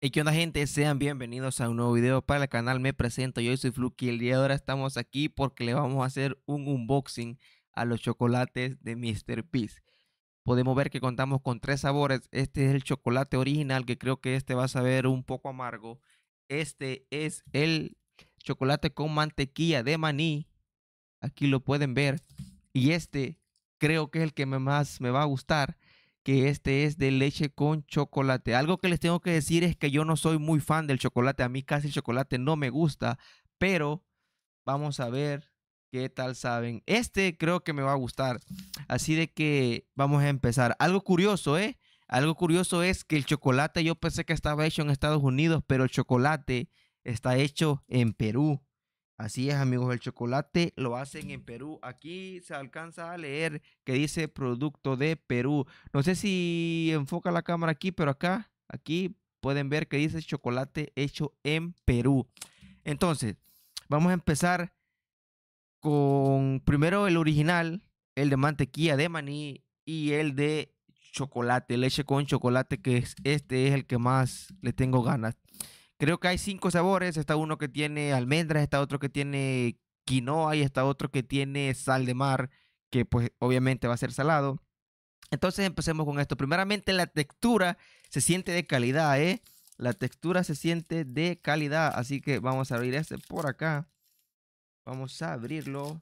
Y qué onda gente, sean bienvenidos a un nuevo video para el canal, me presento, yo soy Fluky, el día de ahora estamos aquí porque le vamos a hacer un unboxing a los chocolates de Mr. Peace. Podemos ver que contamos con tres sabores, este es el chocolate original que creo que este va a saber un poco amargo, este es el chocolate con mantequilla de maní, aquí lo pueden ver, y este creo que es el que más me va a gustar, que este es de leche con chocolate. Algo que les tengo que decir es que yo no soy muy fan del chocolate. A mí casi el chocolate no me gusta, pero vamos a ver qué tal saben. Este creo que me va a gustar. Así de que vamos a empezar. Algo curioso, ¿eh? Algo curioso es que el chocolate yo pensé que estaba hecho en Estados Unidos, pero el chocolate está hecho en Perú. Así es, amigos, el chocolate lo hacen en Perú. Aquí se alcanza a leer que dice producto de Perú. No sé si enfoca la cámara aquí, pero acá, aquí pueden ver que dice chocolate hecho en Perú. Entonces, vamos a empezar con primero el original, el de mantequilla de maní y el de chocolate, leche con chocolate, que este es el que más le tengo ganas. Creo que hay cinco sabores. Está uno que tiene almendras, está otro que tiene quinoa y está otro que tiene sal de mar, que pues obviamente va a ser salado. Entonces empecemos con esto. Primeramente la textura se siente de calidad, ¿eh? La textura se siente de calidad. Así que vamos a abrir este por acá. Vamos a abrirlo.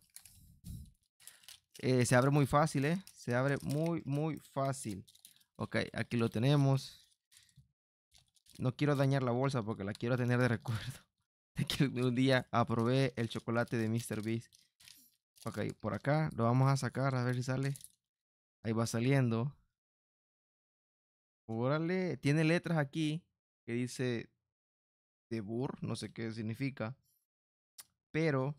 Eh, se abre muy fácil, ¿eh? Se abre muy, muy fácil. Ok, aquí lo tenemos no quiero dañar la bolsa porque la quiero tener de recuerdo. De que un día aprobé el chocolate de Mr. Beast. Ok, por acá lo vamos a sacar a ver si sale. Ahí va saliendo. Órale, tiene letras aquí que dice de Burr, no sé qué significa. Pero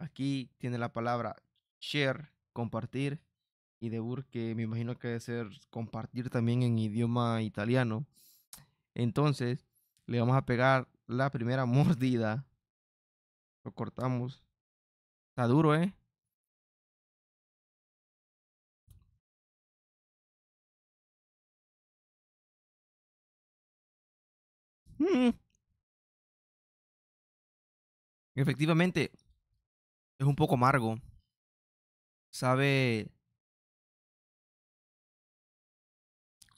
aquí tiene la palabra share, compartir y de que me imagino que debe ser compartir también en idioma italiano. Entonces, le vamos a pegar la primera mordida. Lo cortamos. Está duro, ¿eh? Mm. Efectivamente, es un poco amargo. Sabe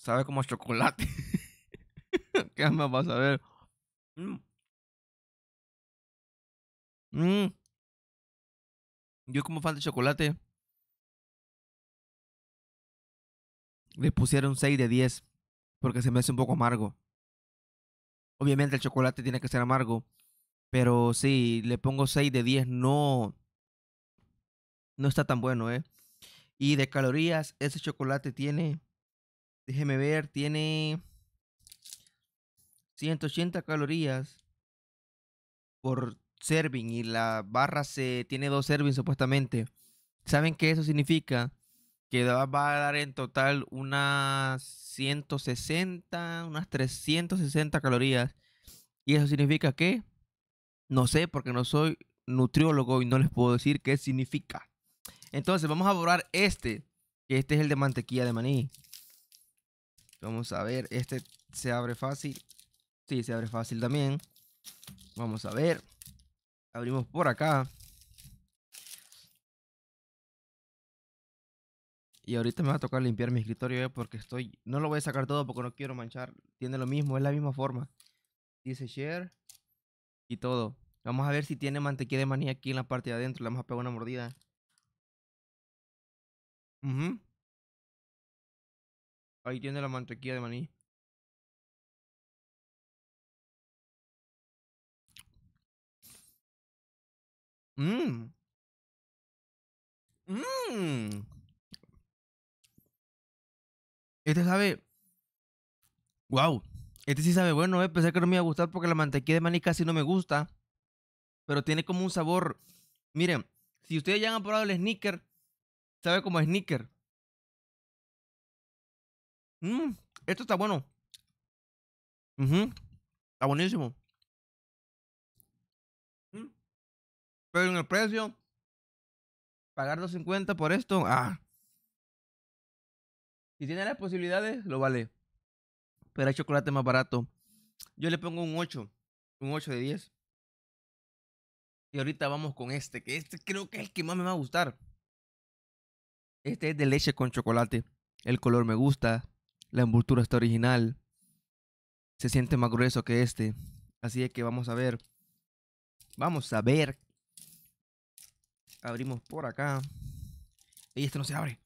Sabe como chocolate. ¿Qué más vas a ver? Mm. mm. Yo como fan de chocolate. Le pusieron 6 de 10. Porque se me hace un poco amargo. Obviamente el chocolate tiene que ser amargo. Pero sí, le pongo 6 de 10. No. No está tan bueno, ¿eh? Y de calorías, ese chocolate tiene Déjenme ver, tiene 180 calorías por serving y la barra se tiene dos servings supuestamente. ¿Saben qué eso significa? Que va a dar en total unas 160, unas 360 calorías. ¿Y eso significa qué? No sé, porque no soy nutriólogo y no les puedo decir qué significa. Entonces, vamos a borrar este, que este es el de mantequilla de maní. Vamos a ver, este se abre fácil. Sí, se abre fácil también. Vamos a ver. Abrimos por acá. Y ahorita me va a tocar limpiar mi escritorio eh, porque estoy... No lo voy a sacar todo porque no quiero manchar. Tiene lo mismo, es la misma forma. Dice share y todo. Vamos a ver si tiene mantequilla de maní aquí en la parte de adentro. Le vamos a pegar una mordida. Uh Ahí tiene la mantequilla de maní. Mmm. Mmm. Este sabe. Wow. Este sí sabe bueno, eh. Pensé que no me iba a gustar porque la mantequilla de maní casi no me gusta. Pero tiene como un sabor. Miren, si ustedes ya han probado el sneaker, sabe como sneaker. Mm, esto está bueno. Está buenísimo. Mm. Pero en el precio, pagar 2.50 por esto, ah. Si tiene las posibilidades, lo vale. Pero hay chocolate más barato. Yo le pongo un 8, un 8 de 10. Y ahorita vamos con este, que este creo que es el que más me va a gustar. Este es de leche con chocolate. El color me gusta, la envoltura está original. Se siente más grueso que este. Así es que vamos a ver. Vamos a ver. Abrimos por acá. Y este no se abre.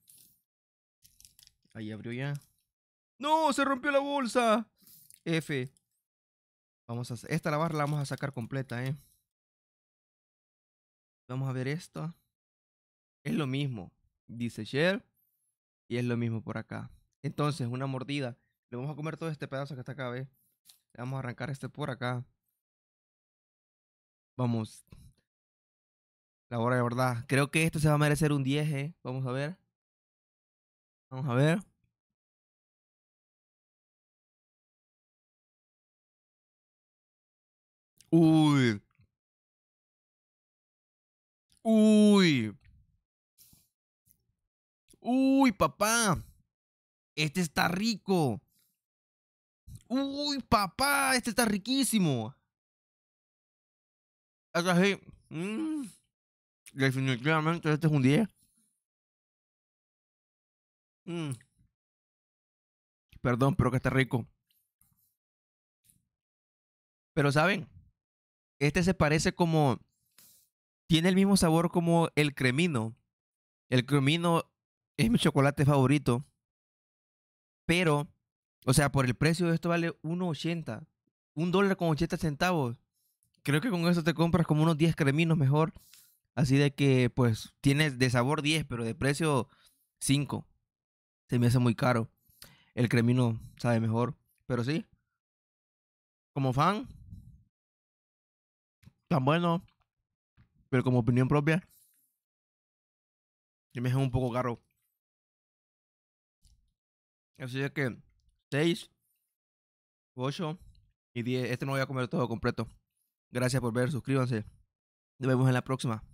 Ahí abrió ya. ¡No! ¡Se rompió la bolsa! F. Vamos a... Esta la barra la vamos a sacar completa, ¿eh? Vamos a ver esto. Es lo mismo. Dice Shell Y es lo mismo por acá. Entonces, una mordida. Le vamos a comer todo este pedazo que está acá, ¿ves? Le vamos a arrancar este por acá. Vamos. La hora de verdad. Creo que esto se va a merecer un 10, ¿eh? Vamos a ver. Vamos a ver. Uy. Uy. Uy, papá este está rico. Uy, papá, este está riquísimo. Es mm, Definitivamente este es un día. Mm. Perdón, pero que está rico. Pero saben, este se parece como... Tiene el mismo sabor como el cremino. El cremino es mi chocolate favorito. Pero, o sea, por el precio de esto vale 1.80. Un dólar con 80 centavos. Creo que con eso te compras como unos 10 creminos mejor. Así de que, pues, tienes de sabor 10, pero de precio 5. Se me hace muy caro. El cremino sabe mejor. Pero sí. Como fan. Tan bueno. Pero como opinión propia. Se me hace un poco caro. Así es que 6, 8 y 10. Este no voy a comer todo completo. Gracias por ver, suscríbanse. Nos vemos en la próxima.